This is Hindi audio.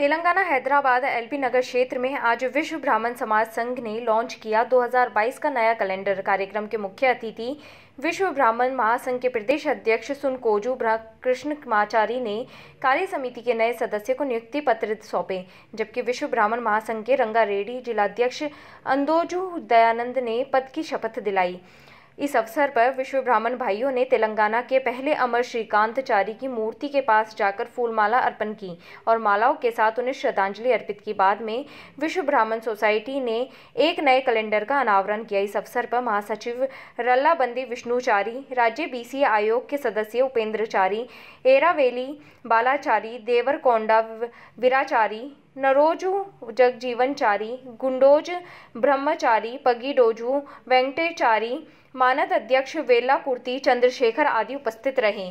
तेलंगाना हैदराबाद एलपी नगर क्षेत्र में आज विश्व ब्राह्मण समाज संघ ने लॉन्च किया 2022 का नया कैलेंडर कार्यक्रम के मुख्य अतिथि विश्व ब्राह्मण महासंघ के प्रदेश अध्यक्ष सुनकोजू कृष्ण माचारी ने कार्य समिति के नए सदस्य को नियुक्ति पत्र सौंपे जबकि विश्व ब्राह्मण महासंघ के रंगारेडी जिलाध्यक्ष अंदोजू दयानंद ने पद की शपथ दिलाई इस अवसर पर विश्व ब्राह्मण भाइयों ने तेलंगाना के पहले अमर श्रीकांतचारी की मूर्ति के पास जाकर फूलमाला अर्पण की और मालाओं के साथ उन्हें श्रद्धांजलि अर्पित की बाद में विश्व ब्राह्मण सोसाइटी ने एक नए कैलेंडर का अनावरण किया इस अवसर पर महासचिव रल्लाबंदी विष्णुचारी राज्य बी आयोग के सदस्य उपेंद्रचारी एरावेली बालाचारी देवरकोंडा विराचारी नरोजु जगजीवनचारी गुंडोज ब्रह्मचारी पगीडोजु वेंकटेचारी मानद अध्यक्ष वेलाकुर्ती चंद्रशेखर आदि उपस्थित रहे